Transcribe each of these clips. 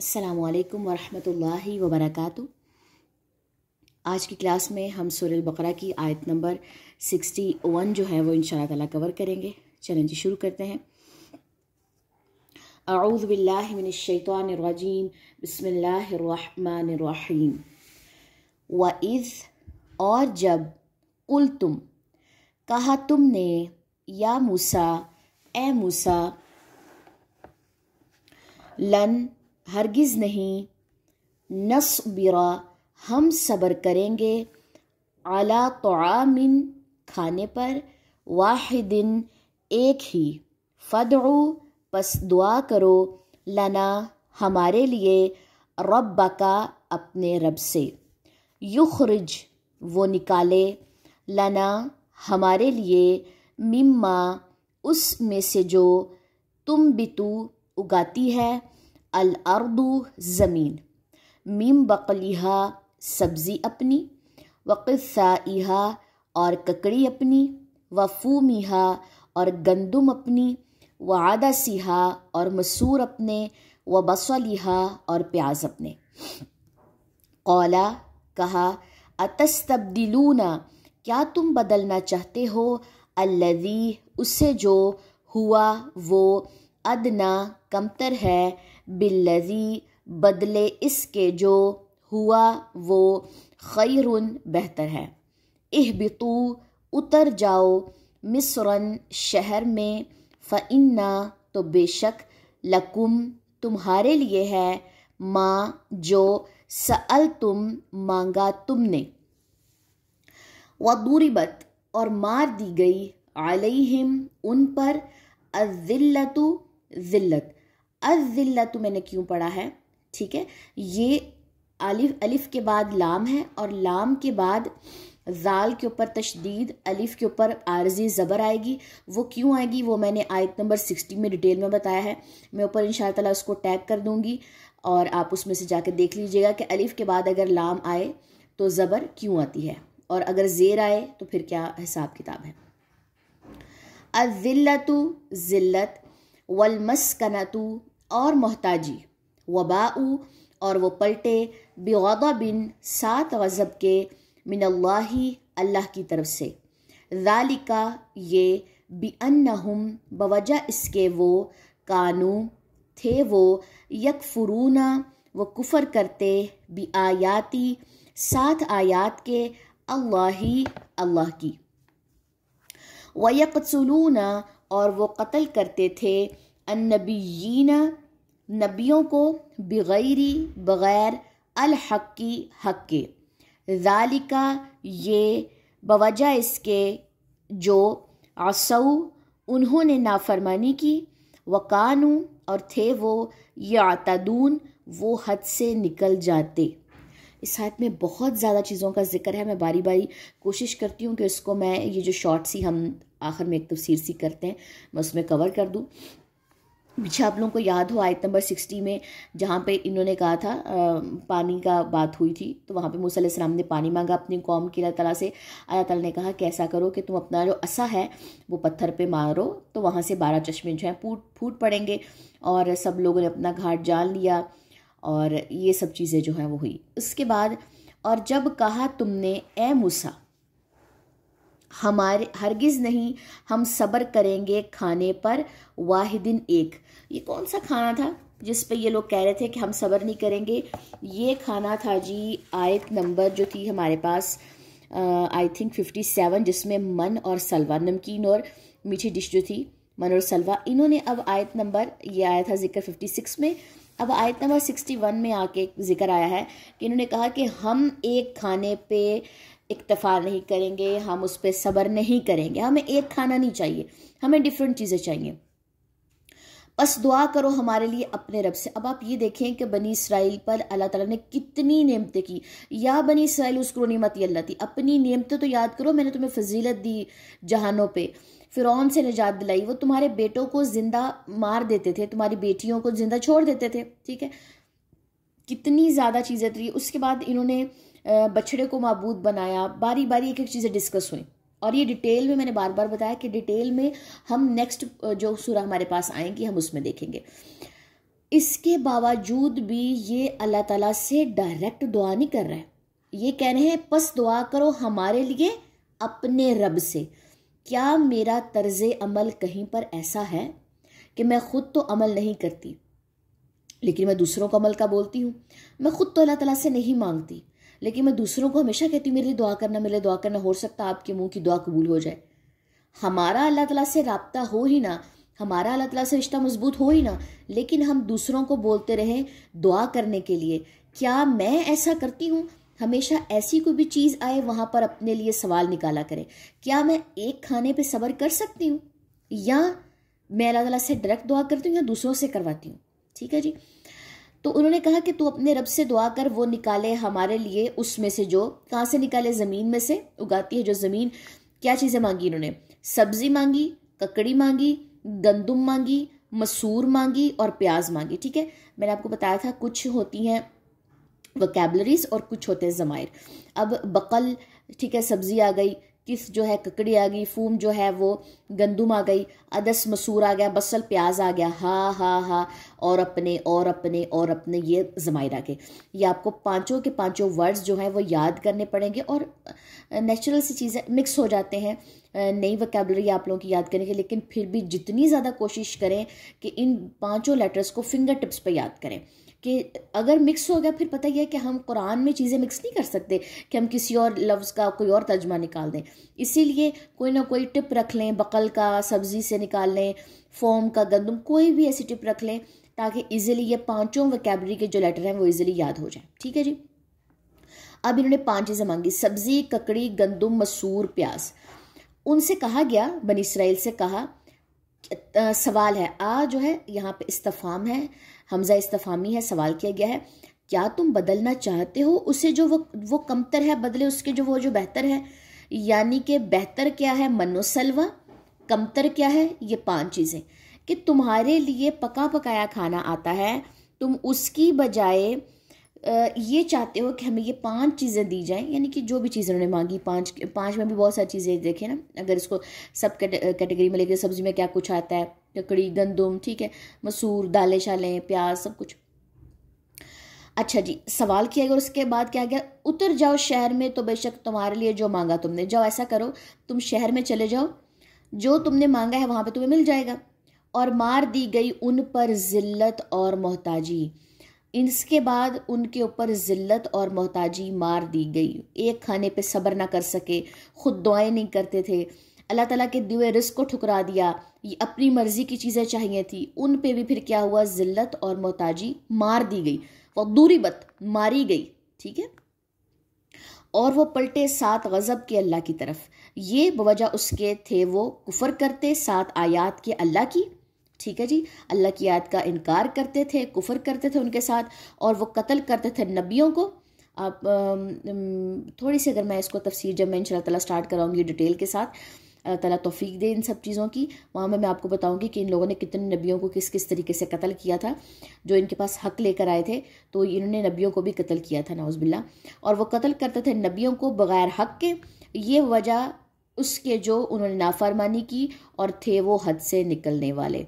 असलकम वरहमल वबरक आज की क्लास में हम सुरल बकरा की आयत नंबर सिक्सटी वन जो है वो इन तला कवर करेंगे चलें जी शुरू करते हैं अऊज़बिल्लिमिनशैतवानरजीम बसमीम व इज़ और जब कुल तुम कहा तुमने या मूसा ए मूसा लन हरगिज़ नहीं नस बिरा हम सब्र करेंगे आला तोमिन खाने पर वाहिदिन एक ही फ़दऊ पस दुआ करो लना हमारे लिए रब का अपने रब से युखरज वो निकाले लना हमारे लिए मिम्मा उस में से जो तुम बितू उगाती है अलअर्दू ज़मीन मीम बकलिहा सब्ज़ी अपनी वक़ा और ककड़ी अपनी वफूमिहा और गंदुम अपनी वादा सिहा और मसूर अपने व बसलिहा और प्याज अपने कौला कहा अतस तब्दिलूना क्या तुम बदलना चाहते हो अल्लदी उससे जो हुआ वो अदना कमतर है बिल्लजी बदले इसके जो हुआ वो खैरुन बेहतर है इह उतर जाओ मिसरन शहर में फ़इन्ना तो बेशक लकुम तुम्हारे लिए है माँ जो सअल तुम मांगा तुमने वूरीबत और मार दी गई हिम उन पर अजिल्लतु ज़िल्लत अज़िल्लत मैंने क्यों पढ़ा है ठीक है ये अलिफ अलिफ के बाद लाम है और लाम के बाद जाल के ऊपर तशदीद अलिफ के ऊपर आरजी ज़बर आएगी वो क्यों आएगी वो मैंने आयत नंबर सिक्सटी में डिटेल में बताया है मैं ऊपर इन ताला उसको टैग कर दूँगी और आप उसमें से जाकर देख लीजिएगा कि अलिफ के बाद अगर लाम आए तो ज़बर क्यों आती है और अगर ज़ेर आए तो फिर क्या हिसाब किताब है अज़िल्लतु ज़िल्लत वलमसकनतु और मोहताजी वबाऊ और वो पलटे बेदा बिन सात गज़ब के मिनल्लाही अल्लाह की तरफ से जालिका ये बेअनहम बवजह इसके वो कानू थे वो यकफुरूना वो कुफ़र करते बी आयाती सात आयात के अल्लाही अल्लाह की वयकसलूना और वो कत्ल करते थे अन्नबीना नबियों को बगैरी बग़ैर अलहक़ी की हक़ के ज़ालिका ये बवजह इसके जो आसऊ उन्होंने नाफरमानी की वकानू और थे वो ये आतादून वो हद से निकल जाते इस हाथ में बहुत ज़्यादा चीज़ों का जिक्र है मैं बारी बारी कोशिश करती हूँ कि इसको मैं ये जो शॉर्ट सी हम आखिर में एक तफसीर तो सी करते हैं मैं उसमें कवर कर दूँ पीछे आप लोगों को याद हो आयत नंबर सिक्सटी में जहाँ पे इन्होंने कहा था आ, पानी का बात हुई थी तो वहाँ पे मूसा सलाम ने पानी मांगा अपनी कौम की अल्लाह तला से अल्लाह तला ने कहा कि ऐसा करो कि तुम अपना जो असा है वो पत्थर पे मारो तो वहाँ से बारह चश्मे जो हैं फूट फूट पड़ेंगे और सब लोगों ने अपना घाट जान लिया और ये सब चीज़ें जो हैं वो हुई उसके बाद और जब कहा तुमने ए मूसा हमारे हरगिज़ नहीं हम सब्र करेंगे खाने पर वाहिदिन एक ये कौन सा खाना था जिस पे ये लोग कह रहे थे कि हम सब्र नहीं करेंगे ये खाना था जी आयत नंबर जो थी हमारे पास आई थिंक फिफ्टी सेवन जिसमें मन और सलवा नमकीन और मीठी डिश जो थी मन और सलवा इन्होंने अब आयत नंबर ये आया था जिक्र फिफ्टी सिक्स में अब आयत नंबर सिक्सटी वन में आके जिक्र आया है कि इन्होंने कहा कि हम एक खाने पे इक्तफा नहीं करेंगे हम उस पर सब्र नहीं करेंगे हमें एक खाना नहीं चाहिए हमें डिफरेंट चीज़ें चाहिए बस दुआ करो हमारे लिए अपने रब से अब आप ये देखें कि बनी इसराइल पर अल्लाह ताला ने कितनी नेमतें की या बनी इसराइल उसको नीमती अल्लाह थी अपनी नेमतें तो याद करो मैंने तुम्हें फजीलत दी जहानों पे फिर से निजात दिलाई वो तुम्हारे बेटों को ज़िंदा मार देते थे तुम्हारी बेटियों को ज़िंदा छोड़ देते थे ठीक है कितनी ज़्यादा चीज़ें थी उसके बाद इन्होंने बछड़े को मबूद बनाया बारी बारी एक एक चीज़ें डिस्कस हुई और ये डिटेल में मैंने बार बार बताया कि डिटेल में हम नेक्स्ट जो सूरा हमारे पास आएंगी हम उसमें देखेंगे इसके बावजूद भी ये अल्लाह ताला से डायरेक्ट दुआ नहीं कर रहा है ये कह रहे हैं बस दुआ करो हमारे लिए अपने रब से क्या मेरा तर्ज अमल कहीं पर ऐसा है कि मैं ख़ुद तो अमल नहीं करती लेकिन मैं दूसरों को अमल का बोलती हूँ मैं ख़ुद तो अल्लाह ताला से नहीं मांगती लेकिन मैं दूसरों को हमेशा कहती हूँ मेरे लिए दुआ करना मेरे लिए दुआ करना हो सकता आपके मुंह की दुआ कबूल हो जाए हमारा अल्लाह तला से रबता हो ही ना हमारा अल्लाह तला से रिश्ता मजबूत हो ही ना लेकिन हम दूसरों को बोलते रहें दुआ करने के लिए क्या मैं ऐसा करती हूँ हमेशा ऐसी कोई भी चीज़ आए वहाँ पर अपने लिए सवाल निकाला करें क्या मैं एक खाने पे सब्र कर सकती हूँ या मैं अल्लाह तला से डायरेक्ट दुआ करती हूँ या दूसरों से करवाती हूँ ठीक है जी तो उन्होंने कहा कि तू अपने रब से दुआ कर वो निकाले हमारे लिए उसमें से जो कहाँ से निकाले ज़मीन में से उगाती है जो ज़मीन क्या चीज़ें मांगी इन्होंने सब्ज़ी मांगी ककड़ी मांगी गंदुम मांगी मसूर मांगी और प्याज मांगी ठीक है मैंने आपको बताया था कुछ होती हैं वकेबलरीज और कुछ होते हैं ज़मायर अब बकल ठीक है सब्ज़ी आ गई किस जो है ककड़ी आ गई फूम जो है वो गंदुम आ गई अदस मसूर आ गया बसल प्याज आ गया हा हा हा और अपने और अपने और अपने ये जमायरा के ये आपको पांचों के पांचों वर्ड्स जो हैं वो याद करने पड़ेंगे और नेचुरल सी चीज़ें मिक्स हो जाते हैं नई वकेबलरी आप लोगों की याद करने की लेकिन फिर भी जितनी ज़्यादा कोशिश करें कि इन पाँचों लेटर्स को फिंगर टिप्स पर याद करें कि अगर मिक्स हो गया फिर पता ही है कि हम कुरान में चीज़ें मिक्स नहीं कर सकते कि हम किसी और लफ्ज़ का कोई और तर्जमा निकाल दें इसीलिए कोई ना कोई टिप रख लें बकल का सब्ज़ी से निकाल लें फोम का गंदम कोई भी ऐसी टिप रख लें ताकि ईजिली ये पाँचों वकेबरी के जो लेटर हैं वो ईजिली याद हो जाए ठीक है जी अब इन्होंने पाँच चीज़ें मांगी सब्ज़ी ककड़ी गंदम मसूर प्याज उनसे कहा गया बनी इसराइल से कहा सवाल है आ जो है यहाँ पे इस्तफाम है हमजा इस्तफामी है सवाल किया गया है क्या तुम बदलना चाहते हो उसे जो वो वो कमतर है बदले उसके जो वो जो बेहतर है यानी कि बेहतर क्या है मनोसलवा कमतर क्या है ये पांच चीज़ें कि तुम्हारे लिए पका पकाया खाना आता है तुम उसकी बजाय ये चाहते हो कि हमें ये पांच चीज़ें दी जाएं यानी कि जो भी चीज़ें उन्होंने मांगी पांच पांच में भी बहुत सारी चीज़ें देखें ना अगर इसको सब कैटेगरी में लेकर सब्ज़ी में क्या कुछ आता है लकड़ी गंदम ठीक है मसूर दालें शालें प्याज सब कुछ अच्छा जी सवाल किया गया उसके बाद क्या गया उतर जाओ शहर में तो बेशक तुम्हारे लिए जो मांगा तुमने जाओ ऐसा करो तुम शहर में चले जाओ जो तुमने मांगा है वहाँ पर तुम्हें मिल जाएगा और मार दी गई उन पर जिल्लत और मोहताजी इसके बाद उनके ऊपर ज़िल्लत और मोहताजी मार दी गई एक खाने पे सब्र ना कर सके खुद दुआएं नहीं करते थे अल्लाह ताला के दुए रिस्क को ठुकरा दिया ये अपनी मर्ज़ी की चीज़ें चाहिए थी उन पे भी फिर क्या हुआ ज़िल्लत और मोहताजी मार दी गई वो दूरी बत मारी गई ठीक है और वो पलटे सात गज़ब के अल्लाह की तरफ ये बवजह उसके थे वो कुफर करते सात आयात के अल्लाह की ठीक है जी अल्लाह की याद का इनकार करते थे कुफर करते थे उनके साथ और वो कत्ल करते थे नबियों को आप थोड़ी सी अगर मैं इसको तफसीर जब मैं इन तला स्टार्ट कराऊँगी डिटेल के साथ अल्लाह तला तोफ़ीक दे इन सब चीज़ों की वहाँ में मैं आपको बताऊँगी कि इन लोगों ने कितने नबियों को किस किस तरीके से कत्ल किया था जो इनके पास हक लेकर आए थे तो इन्होंने नबियों को भी कत्ल किया था नाउज़बिल्ला और वो कत्ल करते थे नबियों को बग़ैर हक के ये वजह उसके जो उन्होंने नाफरमानी की और थे वो हद से निकलने वाले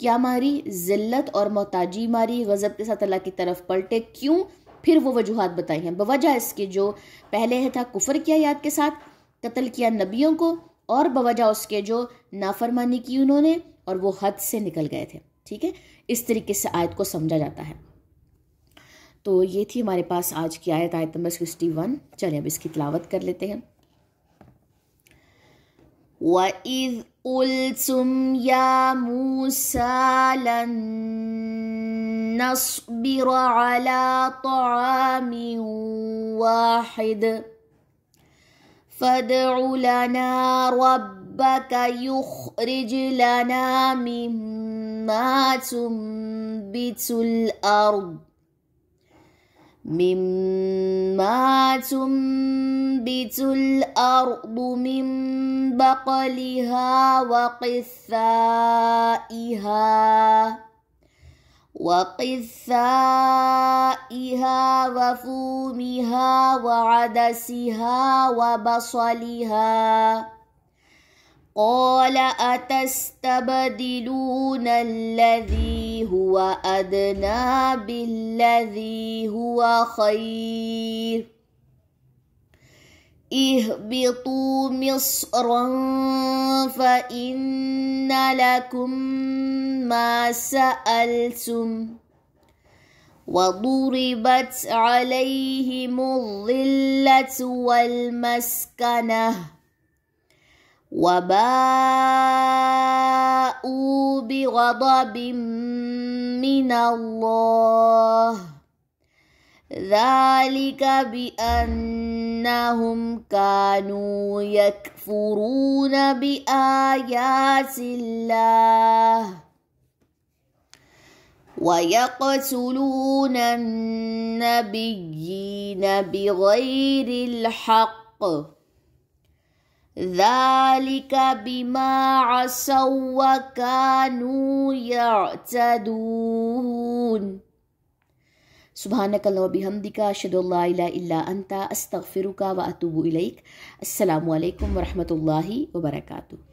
क्या मारी ज़िल्लत और मोहताजी मारी गज़ब के साथ अल्लाह की तरफ पलटे क्यों फिर वो वजूहत बताई हैं बवजह इसके जो पहले था कुफर किया याद के साथ कत्ल किया नबियों को और बवजह उसके जो नाफरमानी की उन्होंने और वो हद से निकल गए थे ठीक है इस तरीके से आयत को समझा जाता है तो ये थी हमारे पास आज की आयत आयत नंबर सिक्सटी वन चलिए अब इसकी तलावत कर लेते हैं وإذ قلتم يا موسى لن نصبر على طعام واحد فادع لنا ربك يخرج لنا مما تنبت الأرض مما تنبت الأرض من بقلها وقثائها وقثائها وفومها وعدسها وبصلها قال أتستبدلون الذي هو أدنى بالذي هو خير اهبطوا مصرا فإن لكم ما سألتم وضربت عليهم الظلة والمسكنة وباءوا بغضب من الله ذلك بأنهم كانوا يكفرون بآيات الله ويقتلون النبيين بغير الحق ذلك بما عصوا وكانوا يعتدون سبحانك الله وبحمدك أشهد أن لا إله إلا أنت أستغفرك وأتوب إليك السلام عليكم ورحمة الله وبركاته